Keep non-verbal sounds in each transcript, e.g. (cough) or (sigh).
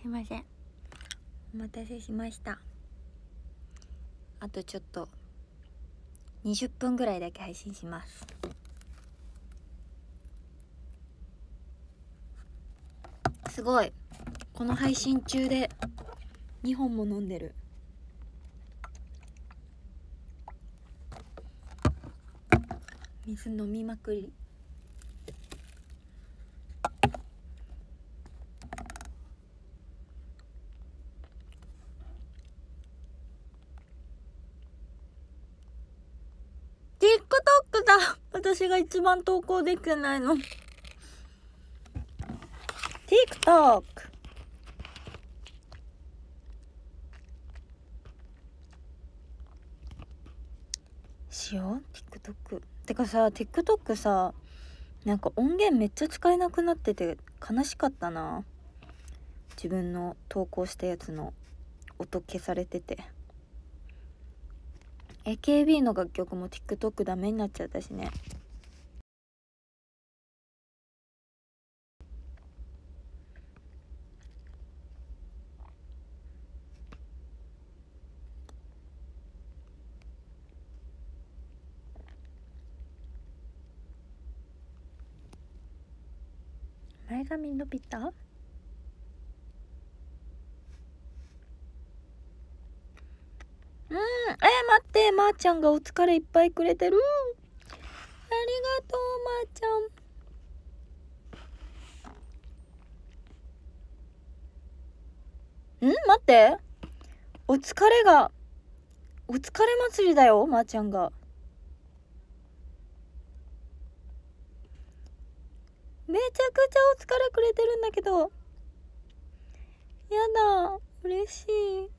すいませんお待たせしましたあとちょっと20分ぐらいだけ配信しますすごいこの配信中で2本も飲んでる水飲みまくり私が一番投稿できてないの。TikTok。しよう ?TikTok。てかさ、TikTok さ、なんか音源めっちゃ使えなくなってて悲しかったな。自分の投稿したやつの音消されてて。AKB の楽曲も TikTok ダメになっちゃったしね。前髪伸びたうん、えー、待ってまー、あ、ちゃんがお疲れいっぱいくれてるありがとうまー、あ、ちゃんん待ってお疲れがお疲れ祭りだよまー、あ、ちゃんがめちゃくちゃお疲れくれてるんだけどやだ嬉しい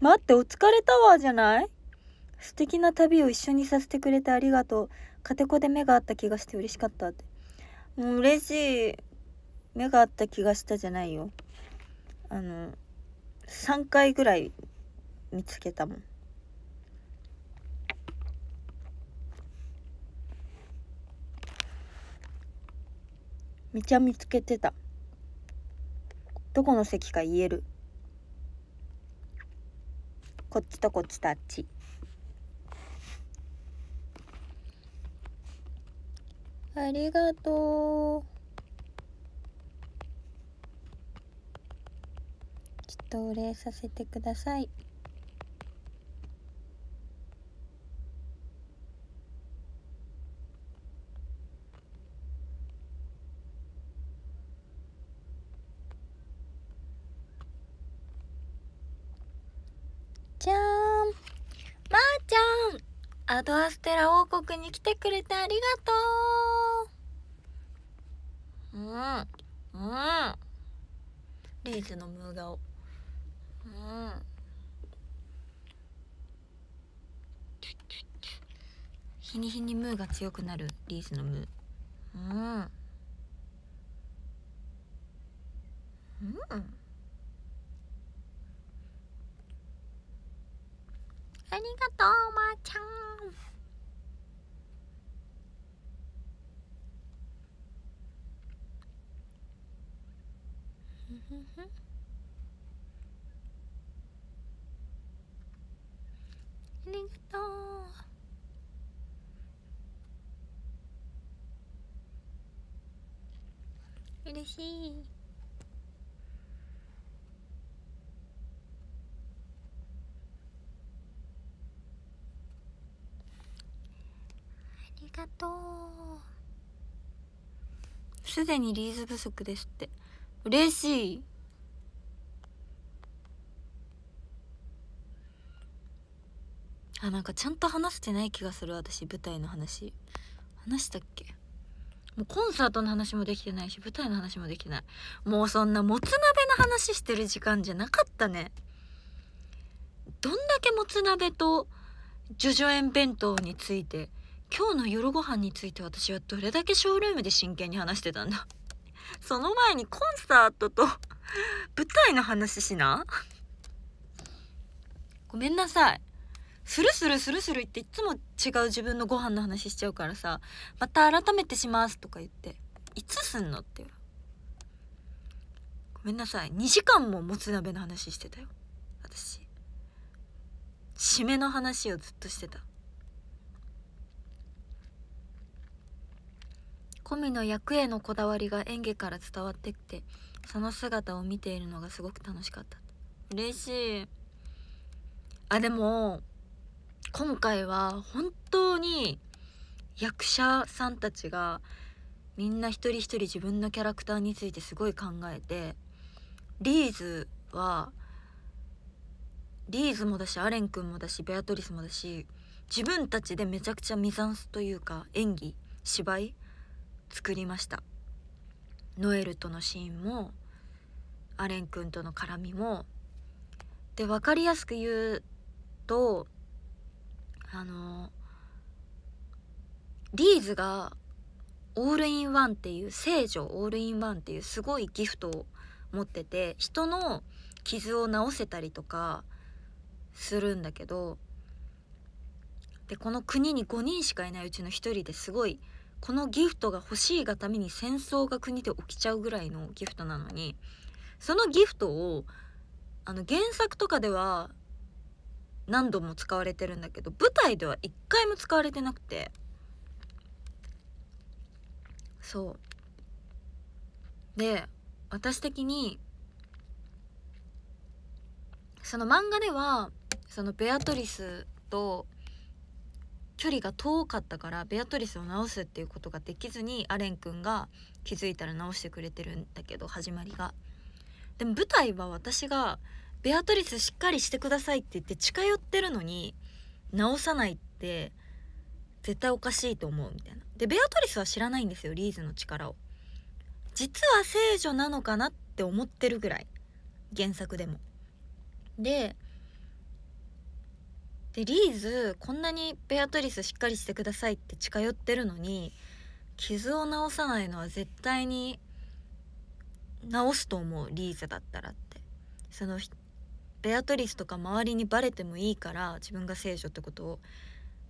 待ってお疲れタワーじゃない素敵な旅を一緒にさせてくれてありがとうカテコで目が合った気がして嬉しかったってもう嬉しい目が合った気がしたじゃないよあの3回ぐらい見つけたもんめちゃ見つけてたどこの席か言えるこっちとこっちとあっちありがとうちょっとお礼させてくださいアドアステラ王国に来てくれてありがとううんうんリージのムー顔うん日に日にムーが強くなるリースのムーうんうんありがとう、お、ば、あ、ちゃん。ありがとう嬉しいありがとうすでにリーズ不足ですって嬉しい。あ、なんかちゃんと話してない気がする、私、舞台の話。話したっけもうコンサートの話もできてないし、舞台の話もできない。もうそんなもつ鍋の話してる時間じゃなかったね。どんだけもつ鍋と、叙々苑弁当について、今日の夜ご飯について私はどれだけショールームで真剣に話してたんだ。その前にコンサートと (laughs) 舞台の話しなごめんなさいスルスルスルスル言っていつも違う自分のご飯の話しちゃうからさまた改めてしますとか言っていつすんのってごめんなさい2時間ももつ鍋の話してたよ私締めの話をずっとしてたコミの役へのこだわりが演技から伝わってきてその姿を見ているのがすごく楽しかった嬉しいあでも今回は本当に役者さんたちがみんな一人一人自分のキャラクターについてすごい考えてリーズはリーズもだしアレン君もだしベアトリスもだし自分たちでめちゃくちゃミザンスというか演技芝居作りましたノエルとのシーンもアレン君との絡みもで分かりやすく言うとあのリーズがオールインワンっていう聖女オールインワンっていうすごいギフトを持ってて人の傷を治せたりとかするんだけどでこの国に5人しかいないうちの1人ですごいこのギフトが欲しいがために戦争が国で起きちゃうぐらいのギフトなのにそのギフトをあの原作とかでは何度も使われてるんだけど舞台では一回も使われてなくてそうで私的にその漫画ではそのベアトリスと距離が遠かったからベアトリスを直すっていうことができずにアレン君が気づいたら直してくれてるんだけど始まりが。でも舞台は私が「ベアトリスしっかりしてください」って言って近寄ってるのに直さないって絶対おかしいと思うみたいな。でベアトリスは知らないんですよリーズの力を。実は聖女なのかなって思ってるぐらい原作でも。ででリーズこんなにベアトリスしっかりしてくださいって近寄ってるのに傷を治さないのは絶対に治すと思うリーザだったらってそのベアトリスとか周りにバレてもいいから自分が聖女ってことを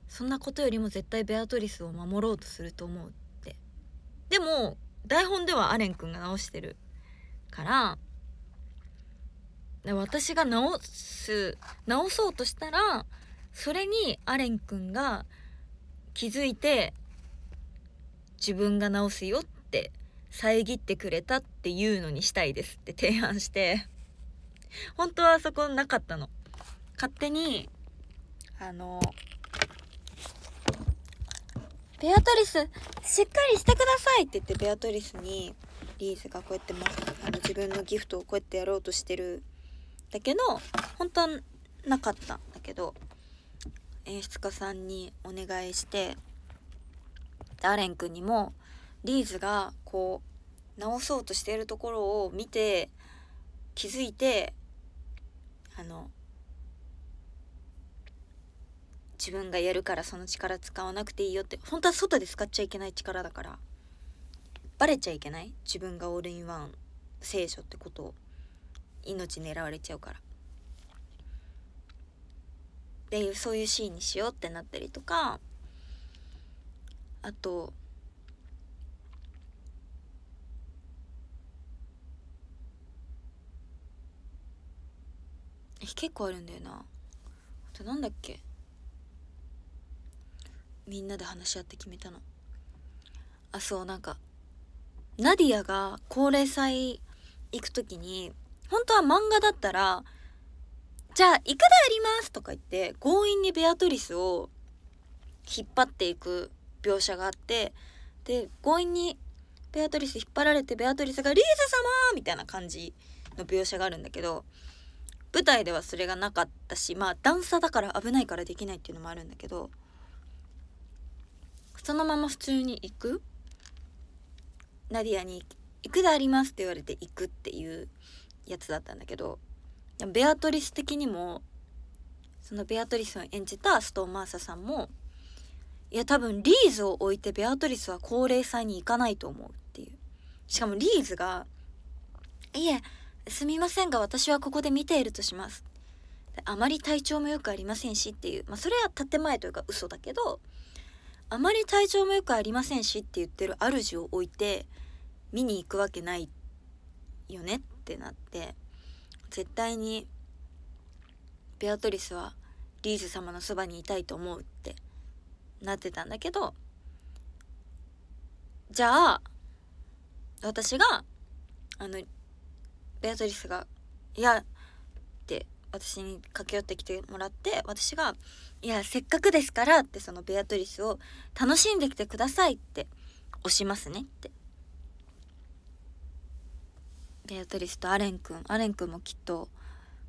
そんなことよりも絶対ベアトリスを守ろうとすると思うってでも台本ではアレン君が直してるから私が直す直そうとしたらそれにアレン君が気づいて自分が直すよって遮ってくれたっていうのにしたいですって提案して (laughs) 本当はあそこなかったの勝手にあのベアトリスしっかりしてくださいって言ってベアトリスにリーズがこうやってますあの自分のギフトをこうやってやろうとしてるだけど本当はなかったんだけど演出家さんにお願いしてアレン君にもリーズがこう直そうとしているところを見て気づいてあの自分がやるからその力使わなくていいよって本当は外で使っちゃいけない力だからバレちゃいけない自分がオールインワン聖書ってことを命狙われちゃうからっていうそういうシーンにしようってなったりとかあと結構あるんだよなあとなんだっけみんなで話し合って決めたのあそうなんかナディアが高齢祭行く時に本当は漫画だったらじゃあ行くでありますとか言って強引にベアトリスを引っ張っていく描写があってで強引にベアトリス引っ張られてベアトリスが「リーザ様!」みたいな感じの描写があるんだけど舞台ではそれがなかったしまあ段差だから危ないからできないっていうのもあるんだけどそのまま普通に行くナディアに「行くであります」って言われて行くっていうやつだったんだけどベアトリス的にもそのベアトリスを演じたストーン・マーサさんもいや多分リーズを置いてベアトリスは高齢祭に行かないと思うっていうしかもリーズが「いえすみませんが私はここで見ているとします」あまり体調も良くありませんしっていう、まあ、それは建前というか嘘だけどあまり体調も良くありませんしって言ってる主を置いて見に行くわけないよねってなって絶対にベアトリスはリーズ様のそばにいたいと思うってなってたんだけどじゃあ私があのベアトリスが「いや」って私に駆け寄ってきてもらって私が「いやせっかくですから」ってそのベアトリスを楽しんできてくださいって押しますねってベアトリスとアレンくんアレンくんもきっと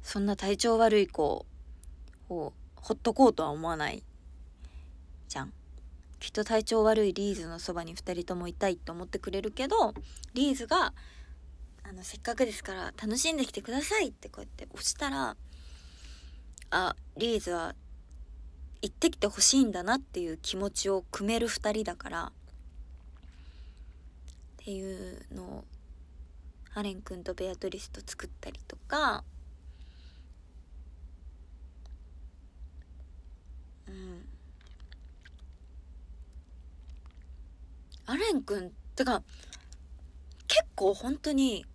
そんな体調悪い子をほっとこうとは思わないじゃんきっと体調悪いリーズのそばに2人ともいたいと思ってくれるけどリーズがあの「せっかくですから楽しんできてください」ってこうやって押したらあリーズは行ってきてほしいんだなっていう気持ちを組める2人だからっていうのをアレン君とベアトリスと作ったりとかうんアレン君ってか結構本当に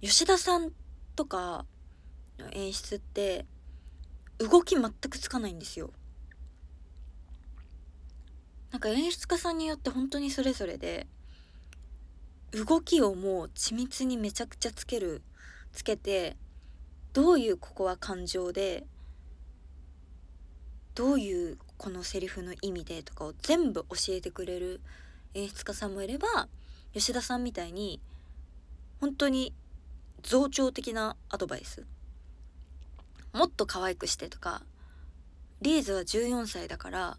吉田さんとかの演出って動き全くつかないんですよなんか演出家さんによって本当にそれぞれで動きをもう緻密にめちゃくちゃつけるつけてどういうここは感情でどういうこのセリフの意味でとかを全部教えてくれる演出家さんもいれば吉田さんみたいに本当に増長的なアドバイスもっと可愛くしてとかリーズは14歳だから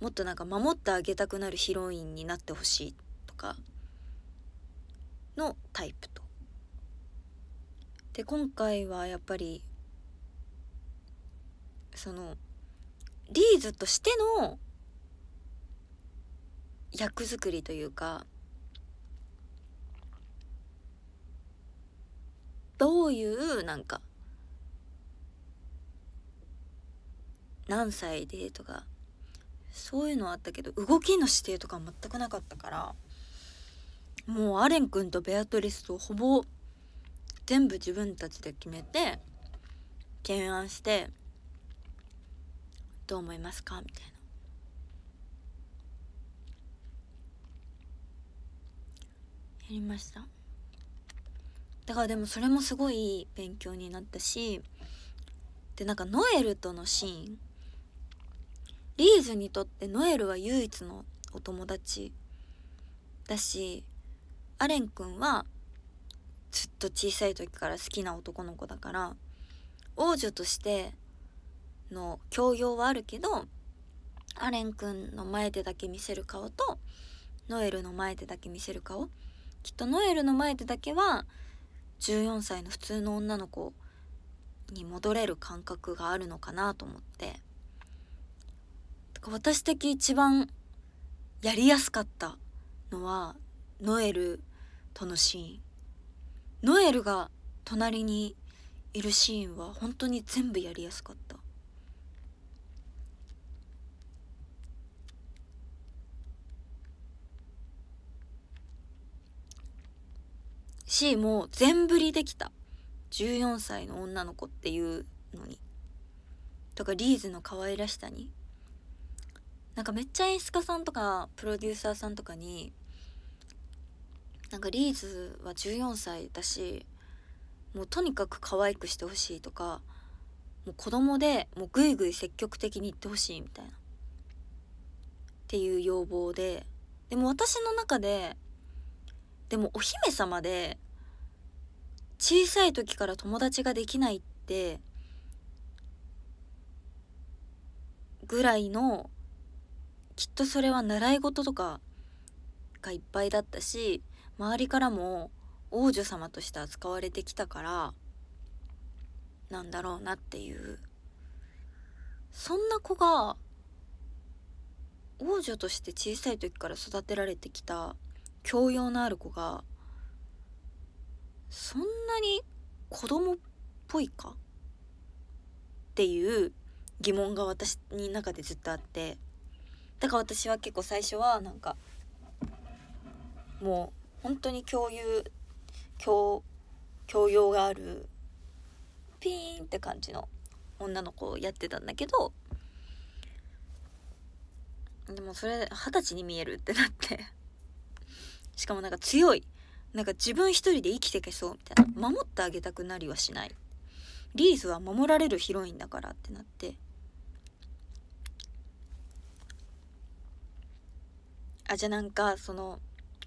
もっとなんか守ってあげたくなるヒロインになってほしいとかのタイプと。で今回はやっぱりそのリーズとしての役作りというかどういうなんか何歳でとかそういうのはあったけど動きの指定とか全くなかったから。もうアレン君とベアトリスとほぼ全部自分たちで決めて提案して「どう思いますか?」みたいな。やりましただからでもそれもすごい勉強になったしでなんかノエルとのシーンリーズにとってノエルは唯一のお友達だしアレン君はずっと小さい時から好きな男の子だから王女としての教養はあるけどアレン君の前でだけ見せる顔とノエルの前でだけ見せる顔きっとノエルの前でだけは14歳の普通の女の子に戻れる感覚があるのかなと思って私的一番やりやすかったのはノエルとのシーンノエルが隣にいるシーンは本当に全部やりやすかったしもう全振りできた14歳の女の子っていうのにとかリーズの可愛らしさになんかめっちゃ演出家さんとかプロデューサーさんとかになんかリーズは14歳だしもうとにかく可愛くしてほしいとかもう子供でもうぐいぐい積極的に行ってほしいみたいなっていう要望ででも私の中ででもお姫様で小さい時から友達ができないってぐらいのきっとそれは習い事とかがいっぱいだったし周りからも王女様として扱われてきたからなんだろうなっていうそんな子が王女として小さい時から育てられてきた教養のある子がそんなに子供っぽいかっていう疑問が私に中でずっとあってだから私は結構最初はなんかもう本当に共有共教養があるピーンって感じの女の子をやってたんだけどでもそれ二十歳に見えるってなって (laughs) しかもなんか強いなんか自分一人で生きてけそうみたいな守ってあげたくなりはしないリーズは守られるヒロインだからってなってあじゃあなんかその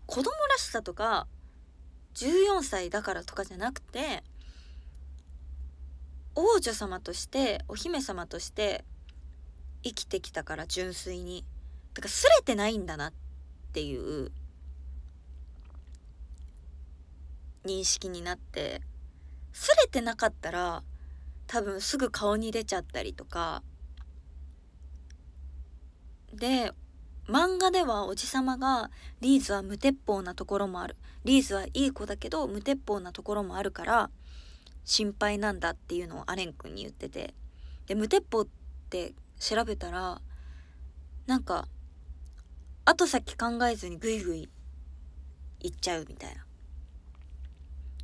子供らしさとか14歳だからとかじゃなくて王女様としてお姫様として生きてきたから純粋にだからすれてないんだなっていう認識になってすれてなかったら多分すぐ顔に出ちゃったりとかで漫画ではおじさまがリーズは無鉄砲なところもあるリーズはいい子だけど無鉄砲なところもあるから心配なんだっていうのをアレン君に言っててで無鉄砲って調べたらなんか後先考えずにグイグイ行っちゃうみたいな。だ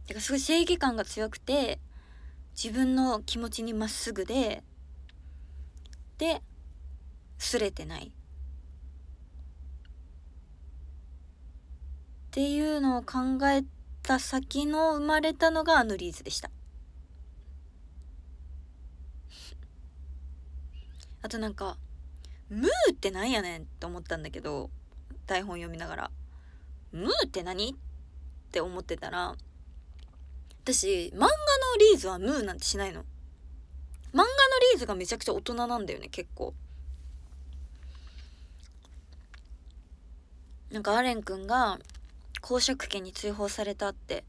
からすごい正義感が強くて自分の気持ちにまっすぐでで擦れてないっていうのを考えた先の生まれたのがアヌリーズでした。あとなんか「ムーってなんやねん」と思ったんだけど台本読みながら「ムーって何?」って思ってたら私漫画のリーズはムーなんてしないの。漫画のリーズがめちゃくちゃ大人なんだよね結構。なんかアレンくんが公職権に追放されたって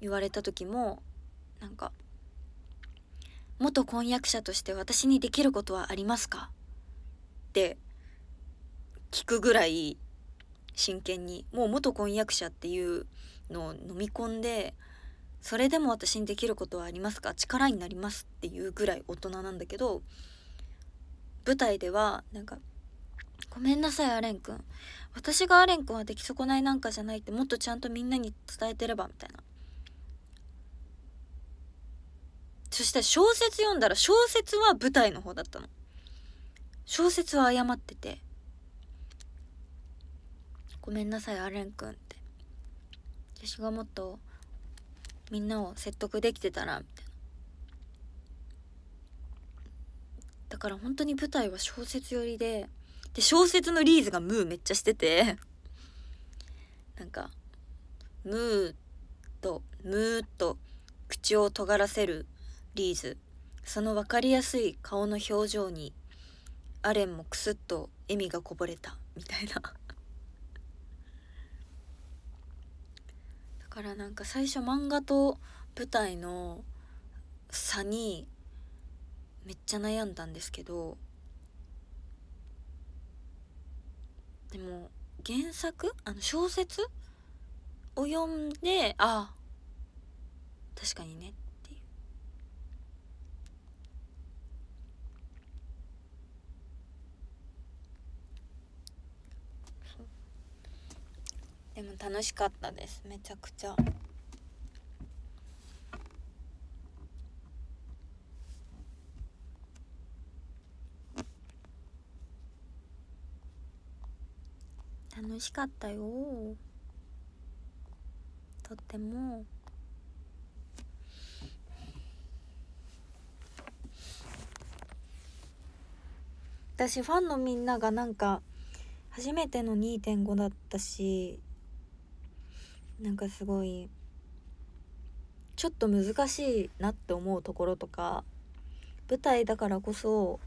言われた時もなんか「元婚約者として私にできることはありますか?」って聞くぐらい真剣にもう元婚約者っていうのを飲み込んでそれでも私にできることはありますか力になりますっていうぐらい大人なんだけど舞台ではなんか「ごめんなさいアレンくん私がアレンくんは出来損ないなんかじゃないってもっとちゃんとみんなに伝えてればみたいなそして小説読んだら小説は舞台の方だったの小説は謝っててごめんなさいアレンくんって私がもっとみんなを説得できてたらみたいなだから本当に舞台は小説寄りでで、小説のリーズがムーめっちゃしてて、なんか、ムーと、ムーと口を尖らせるリーズ。その分かりやすい顔の表情に、アレンもクスッと笑みがこぼれた、みたいな。だからなんか最初漫画と舞台の差にめっちゃ悩んだんですけどでも原作あの小説を読んでああ確かにねっていうでも楽しかったですめちゃくちゃ。楽しかったよとっても私ファンのみんながなんか初めての2.5だったしなんかすごいちょっと難しいなって思うところとか舞台だからこそ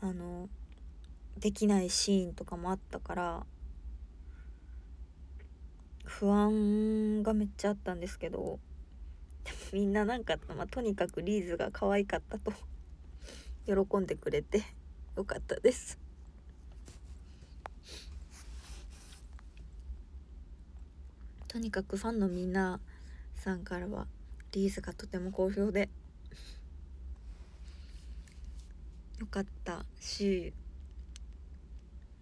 あのできないシーンとかもあったから不安がめっちゃあったんですけど (laughs) みんななんか、まあ、とにかくリーズが可愛かったと喜んでくれてよかったですとにかくファンのみんなさんからはリーズがとても好評でよかったし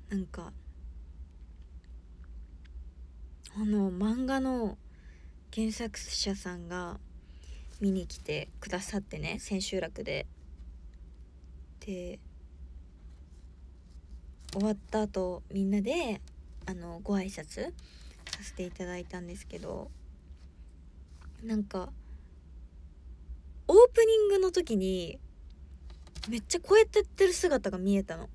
なんかあの漫画の原作者さんが見に来てくださってね千秋楽で。で終わった後みんなであのご挨拶させていただいたんですけどなんかオープニングの時にめっちゃこうやってやってる姿が見えたの。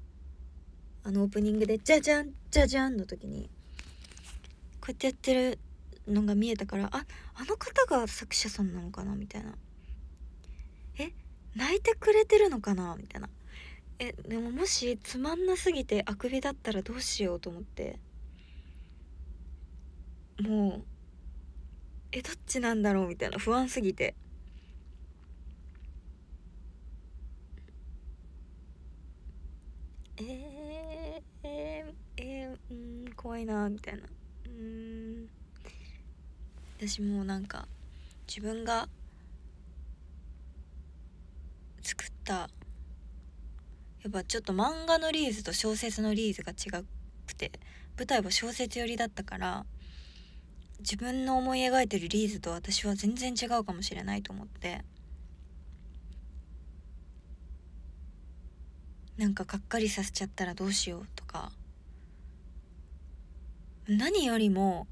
あのオープニングで「じゃじゃんじゃじゃん」の時にこうやってやってるのが見えたからああの方が作者さんなのかなみたいなえ泣いてくれてるのかなみたいなえでももしつまんなすぎてあくびだったらどうしようと思ってもうえどっちなんだろうみたいな不安すぎて。えー、えー、えー、うん怖いなみたいな私もなんか自分が作ったやっぱちょっと漫画のリーズと小説のリーズが違くて舞台は小説寄りだったから自分の思い描いてるリーズと私は全然違うかもしれないと思ってなんかがっかりさせちゃったらどうしようとか何よりも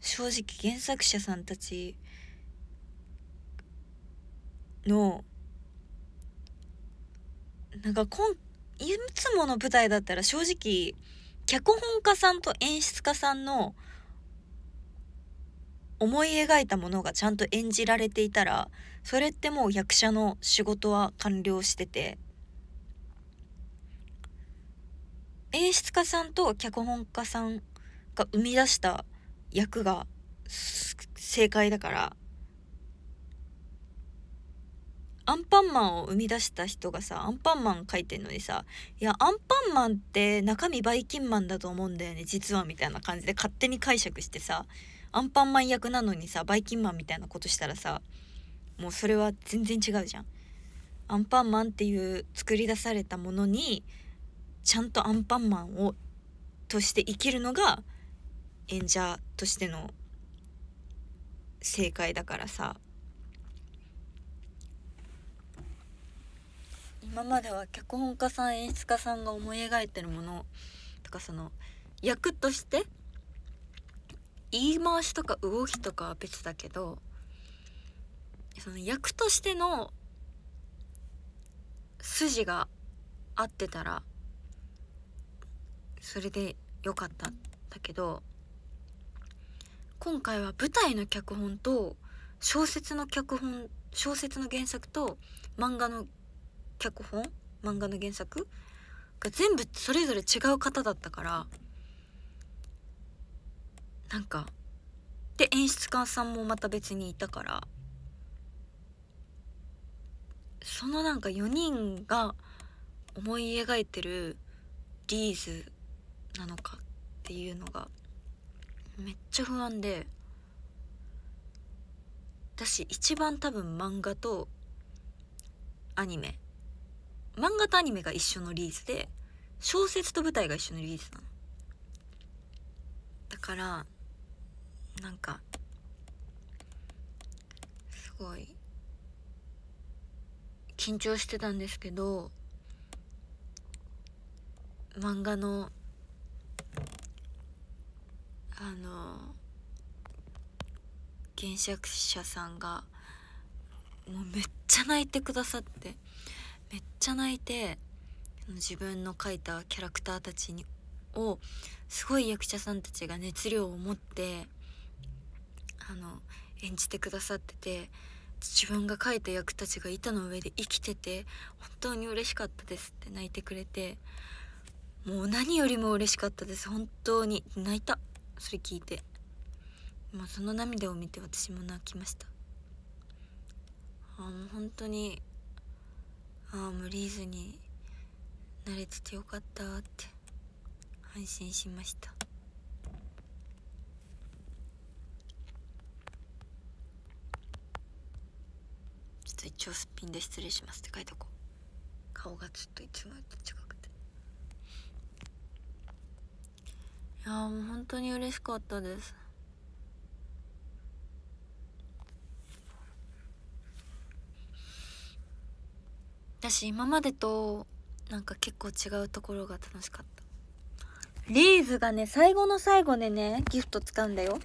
正直原作者さんたちのなんかこんいつもの舞台だったら正直脚本家さんと演出家さんの思い描いたものがちゃんと演じられていたらそれってもう役者の仕事は完了してて演出家さんと脚本家さんが生み出した役が正解だからアンパンマンを生み出した人がさアンパンマン書いてんのにさ「いやアンパンマンって中身ばいきんマンだと思うんだよね実は」みたいな感じで勝手に解釈してさアンパンマン役なのにさばいきんマンみたいなことしたらさもうそれは全然違うじゃん。アンパンマンっていう作り出されたものにちゃんとアンパンマンをとして生きるのが演者としての正解だからさ今までは脚本家さん演出家さんが思い描いてるものとかその役として言い回しとか動きとかは別だけどその役としての筋が合ってたらそれでよかったんだけど今回は舞台の脚本と小説の脚本小説の原作と漫画の脚本漫画の原作が全部それぞれ違う方だったからなんかで演出家さんもまた別にいたからそのなんか4人が思い描いてるリーズなのかっていうのがめっちゃ不安で私一番多分漫画とアニメ漫画とアニメが一緒のリリースで小説と舞台が一緒のリリースなのだからなんかすごい緊張してたんですけど漫画のあの原作者さんがもうめっちゃ泣いてくださってめっちゃ泣いて自分の描いたキャラクターたちにをすごい役者さんたちが熱量を持ってあの演じてくださってて自分が書いた役たちが板の上で生きてて本当に嬉しかったですって泣いてくれてもう何よりも嬉しかったです本当に泣いた。それ聞いてもうその涙を見て私も泣きましたあもう本当にああ無理ずに慣れててよかったって安心しましたちょっと一応すっぴんで失礼しますって書いとこう顔がちょっといつもと違うやもう本当に嬉しかったです私今までとなんか結構違うところが楽しかったリーズがね最後の最後でねギフト使うんだよ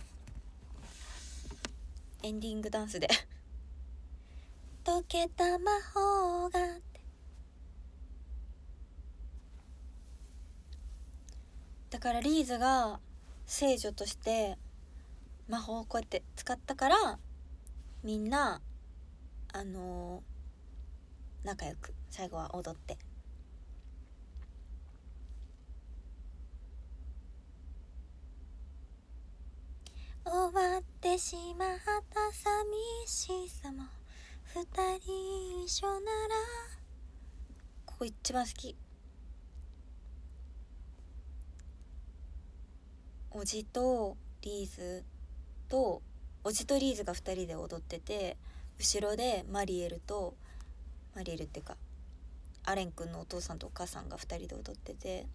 エンディングダンスで「溶けた魔法がからリーズが聖女として魔法をこうやって使ったからみんなあのー、仲良く最後は踊って終わってしまった寂しさも二人一緒ならここ一番好きおじとリーズとおじとリーズが2人で踊ってて後ろでマリエルとマリエルっていうかアレンくんのお父さんとお母さんが2人で踊ってて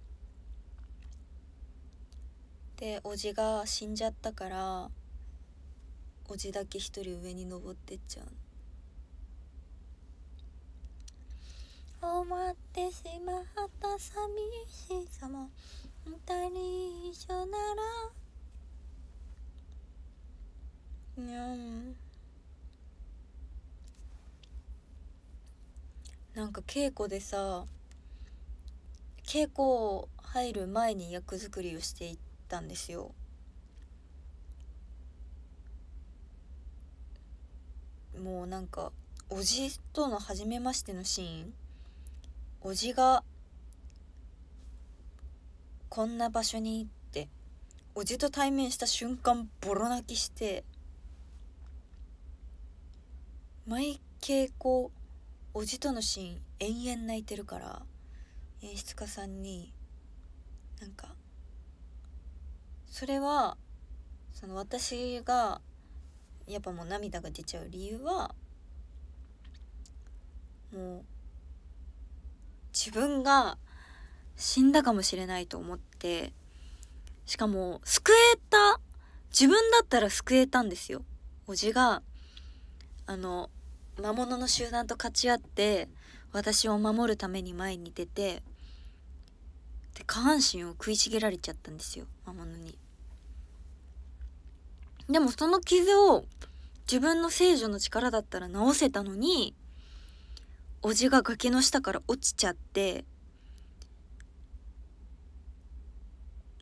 でおじが死んじゃったからおじだけ一人上に登ってっちゃう終わってしまった寂しさも二人一緒ならにゃんなんか稽古でさ稽古入る前に役作りをしていったんですよもうなんかおじとの初めましてのシーンおじがこんな場所に行っておじと対面した瞬間ボロ泣きして毎稽古おじとのシーン延々泣いてるから演出家さんになんかそれはその私がやっぱもう涙が出ちゃう理由はもう自分が死んだかもしれないと思って、しかも、救えた、自分だったら救えたんですよ。おじが、あの、魔物の集団と勝ち合って、私を守るために前に出て、で、下半身を食いちぎられちゃったんですよ、魔物に。でもその傷を自分の聖女の力だったら治せたのに、おじが崖の下から落ちちゃって、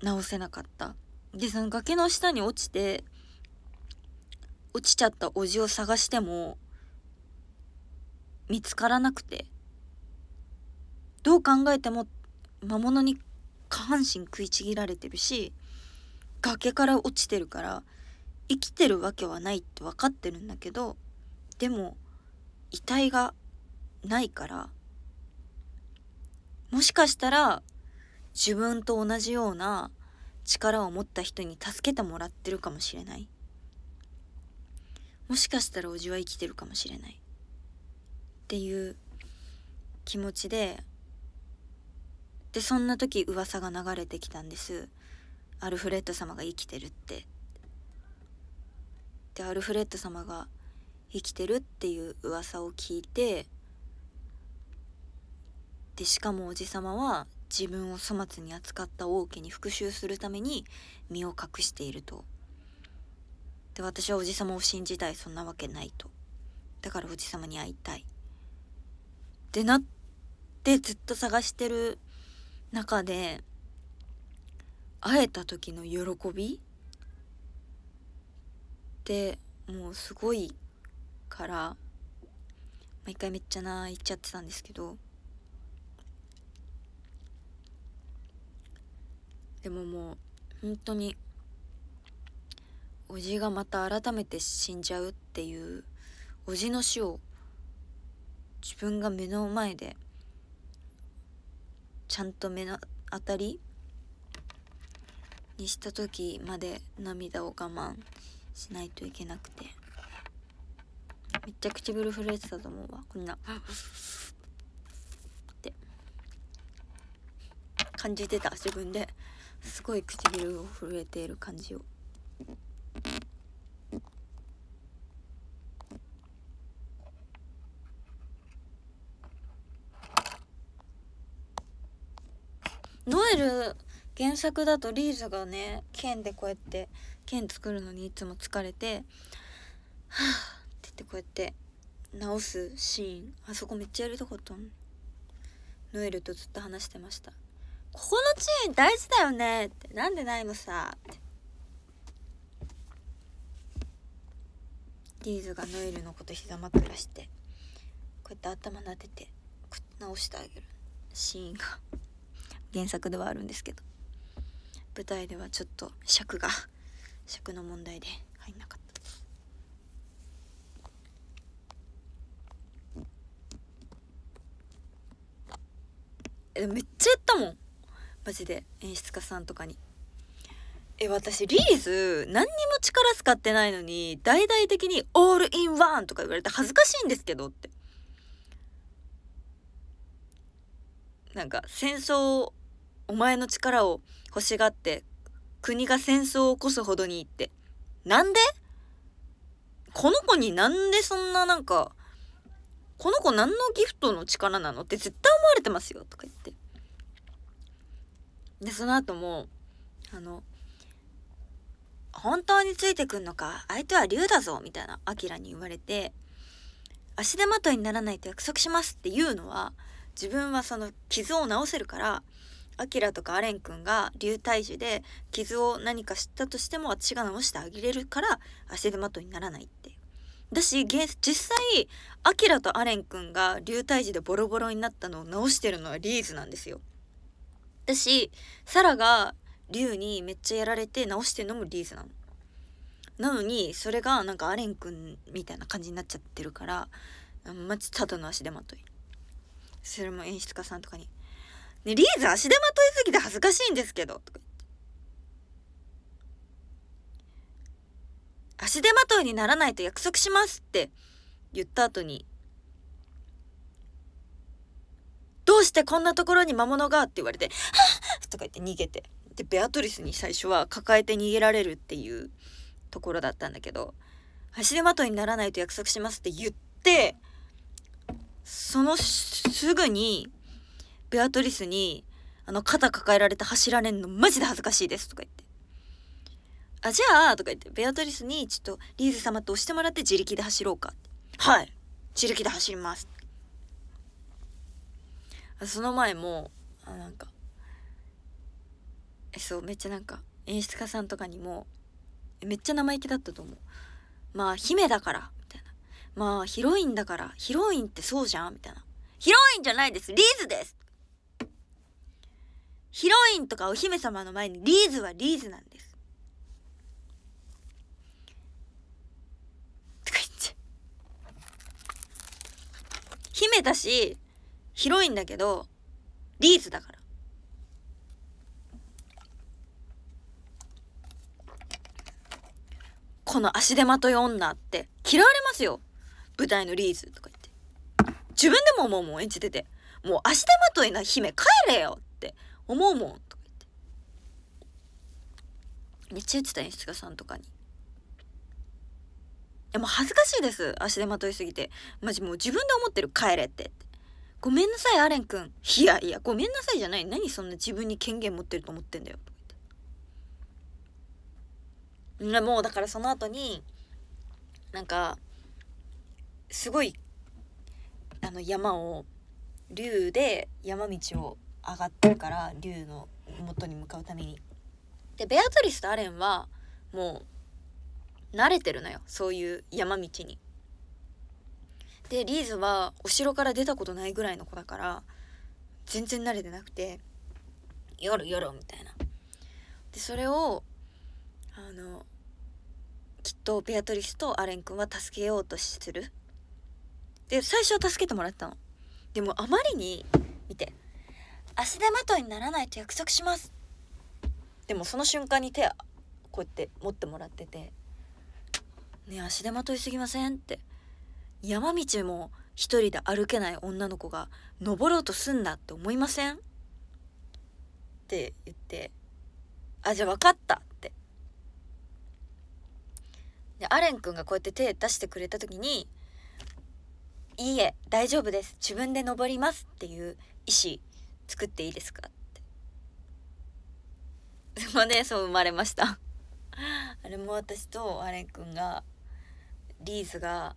直せなかったでその崖の下に落ちて落ちちゃったおじを探しても見つからなくてどう考えても魔物に下半身食いちぎられてるし崖から落ちてるから生きてるわけはないって分かってるんだけどでも遺体がないからもしかしたら自分と同じような力を持った人に助けてもらってるかもしれないもしかしたらおじは生きてるかもしれないっていう気持ちででそんな時噂が流れてきたんですアルフレッド様が生きてるってでアルフレッド様が生きてるっていう噂を聞いてでしかもおじ様は自分を粗末に扱った王家に復讐するために身を隠しているとで私はおじ様を信じたいそんなわけないとだからおじ様に会いたいってなってずっと探してる中で会えた時の喜びってもうすごいから毎回めっちゃ泣いちゃってたんですけどでももう本当におじがまた改めて死んじゃうっていうおじの死を自分が目の前でちゃんと目の当たりにした時まで涙を我慢しないといけなくてめっちゃ唇震えてたと思うわこんなって感じてた自分で。すごい唇を震えている感じを。ノエル原作だとリーズがね剣でこうやって剣作るのにいつも疲れて「はあ」って言ってこうやって直すシーンあそこめっちゃやりたかったのノエルとずっと話してましたここのチェーン大事だよねってなんでないのさってリーズがノエルのこと膝枕してこうやって頭撫でて直してあげるシーンが原作ではあるんですけど舞台ではちょっと尺が尺の問題で入んなかった。めっちゃやったもんマジで演出家さんとかにえ私リーズ何にも力使ってないのに大々的に「オールインワン」とか言われて恥ずかしいんですけどってなんか戦争お前の力を欲しがって国が戦争を起こすほどにってなんでこの子になんでそんななんかこの子何のギフトの力なのって絶対思われてますよとか言ってでその後もあの本当についてくんのか相手は竜だぞみたいなアキラに言われて足手まといにならないと約束しますっていうのは自分はその傷を治せるからアキラとかアレン君が流体治で傷を何か知ったとしても私が治してあげれるから足手まといにならないってだし実際アキラとアレン君が流体治でボロボロになったのを直してるのはリーズなんですよだしサラが竜にめっちゃやられて直してんのもリーズなの。なのにそれがなんかアレン君みたいな感じになっちゃってるからマジただの足手まとい。それも演出家さんとかに「ねリーズ足手まといすぎて恥ずかしいんですけど」とか足手まといにならないと約束しますって言った後にどうしてこんなところに魔物がって言われて、はっとか言って逃げて。で、ベアトリスに最初は抱えて逃げられるっていうところだったんだけど、走りいにならないと約束しますって言って、そのすぐに、ベアトリスに、あの、肩抱えられて走られんのマジで恥ずかしいですとか言って。あ、じゃあ、とか言って、ベアトリスに、ちょっと、リーゼ様と押してもらって自力で走ろうか。はい。自力で走ります。その前もあなんかえそうめっちゃなんか演出家さんとかにもめっちゃ生意気だったと思うまあ姫だからみたいなまあヒロインだからヒロインってそうじゃんみたいなヒロインじゃないですリーズですヒロインとかお姫様の前にリーズはリーズなんですとか言っちゃ姫だし広いんだけどリーズだからこの足手まとい女って嫌われますよ舞台のリーズとか言って自分でも思うもん演じててもう足手まといな姫帰れよって思うもんとか言ってめっちゃ言ってた演出家さんとかにいやもう恥ずかしいです足手まといすぎてマジもう自分で思ってる帰れってってごめんなさい、アレン君。いやいや、ごめんなさいじゃない。何そんな自分に権限持ってると思ってんだよ。もうだからその後に、なんか、すごい、あの山を、竜で山道を上がってるから、竜の元に向かうために。で、ベアトリスとアレンは、もう、慣れてるのよ。そういう山道に。でリーズはお城から出たことないぐらいの子だから全然慣れてなくて「夜夜」みたいな。でそれをあのきっとベアトリスとアレン君は助けようとする。で最初は助けてもらったの。でもあまりに見て「足手まといにならないと約束します」でもその瞬間に手をこうやって持ってもらってて「ね足手まといすぎません?」って山道も一人で歩けない女の子が登ろうとすんなって思いませんって言ってあじゃあ分かったってでアレン君がこうやって手出してくれた時に「いいえ大丈夫です自分で登ります」っていう意思作っていいですかってでもねそう生まれましたあれも私とアレン君がリーズが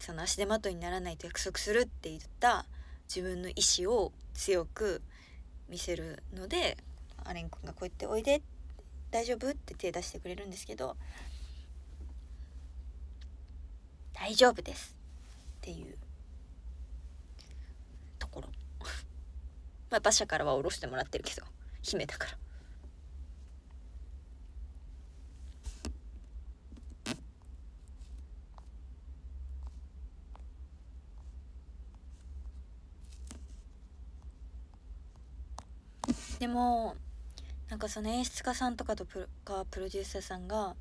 その足手まといにならないと約束するって言った自分の意志を強く見せるのでアレン君がこうやって「おいで大丈夫?」って手出してくれるんですけど「大丈夫です」っていうところまあ馬車からは降ろしてもらってるけど姫だから。でもなんかその演出家さんとかとプかプロデューサーさんが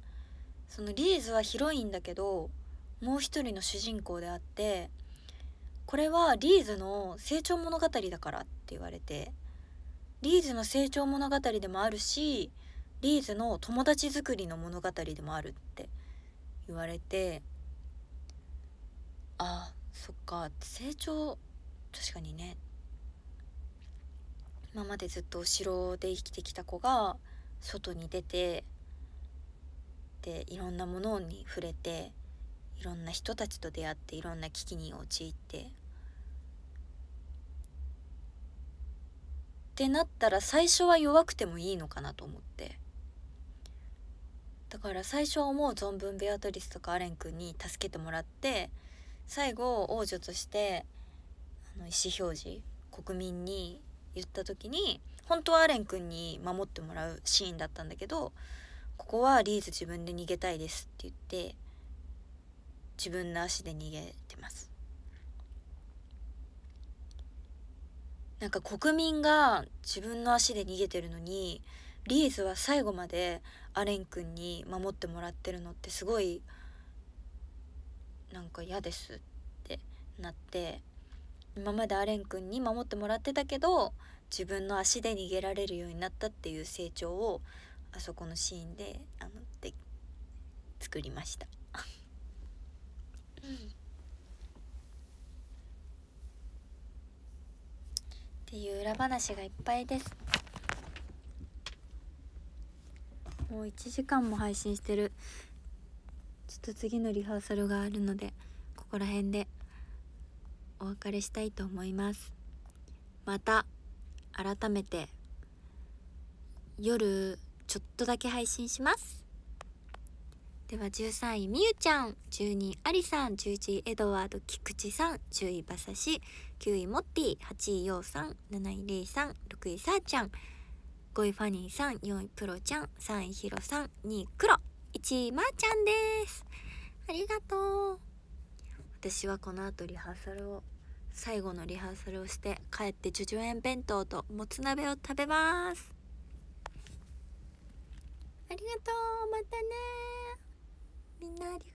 そのリーズはヒロインだけどもう一人の主人公であってこれはリーズの成長物語だからって言われてリーズの成長物語でもあるしリーズの友達作りの物語でもあるって言われてあそっか成長確かにね今までずっとお城で生きてきた子が外に出てでいろんなものに触れていろんな人たちと出会っていろんな危機に陥ってってなったら最初は弱くてもいいのかなと思ってだから最初は思う存分ベアトリスとかアレン君に助けてもらって最後王女としてあの意思表示国民に言った時に本当はアレン君に守ってもらうシーンだったんだけどここはリーズ自分で逃げたいですって言って自分の足で逃げてますなんか国民が自分の足で逃げてるのにリーズは最後までアレン君に守ってもらってるのってすごいなんか嫌ですってなって今までアレン君に守ってもらってたけど自分の足で逃げられるようになったっていう成長をあそこのシーンであので作りました。っていう裏話がいっぱいですもう1時間も配信してるちょっと次のリハーサルがあるのでここら辺で。お別れしたいと思いますまた改めて夜ちょっとだけ配信しますでは13位みゆちゃん12位ありさん11位エドワード菊池さん10位馬刺し9位モッティ8位ようさん7位れいさん6位さーちゃん5位ファニーさん4位プロちゃん3位ひろさん2位黒1位まー、ちゃんですありがとう私はこの後リハーサルを最後のリハーサルをして帰って叙々苑弁当ともつ鍋を食べますありがとうまたねみんなあり